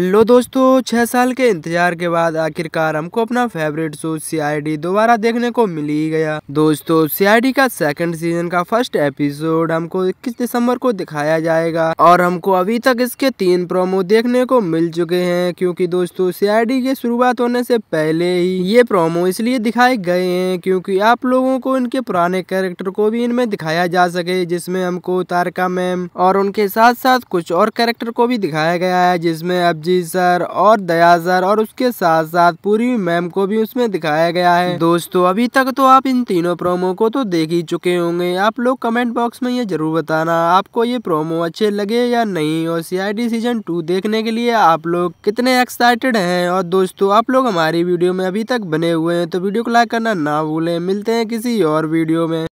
hello दोस्तों छः साल के इंतजार के बाद आखिरकार हमको अपना फेवरेट शो सीआईडी दोबारा देखने को मिल ही गया दोस्तों सीआईडी का सेकंड सीजन का फर्स्ट एपिसोड हमको 21 दिसंबर को दिखाया जाएगा और हमको अभी तक इसके तीन प्रोमो देखने को मिल चुके हैं क्योंकि दोस्तों सीआईडी के शुरुआत होने से पहले ही ये प्रोमो इसलिए दिखाए गए है क्यूँकी आप लोगों को इनके पुराने कैरेक्टर को भी इनमें दिखाया जा सके जिसमे हमको तारका मैम और उनके साथ साथ कुछ और कैरेक्टर को भी दिखाया गया है जिसमे अब जी सर और दया सर और उसके साथ साथ पूरी मैम को भी उसमें दिखाया गया है दोस्तों अभी तक तो आप इन तीनों प्रोमो को तो देख ही चुके होंगे आप लोग कमेंट बॉक्स में ये जरूर बताना आपको ये प्रोमो अच्छे लगे या नहीं और सी सीजन टू देखने के लिए आप लोग कितने एक्साइटेड है और दोस्तों आप लोग हमारी वीडियो में अभी तक बने हुए हैं तो वीडियो को लाइक करना ना भूलें मिलते हैं किसी और वीडियो में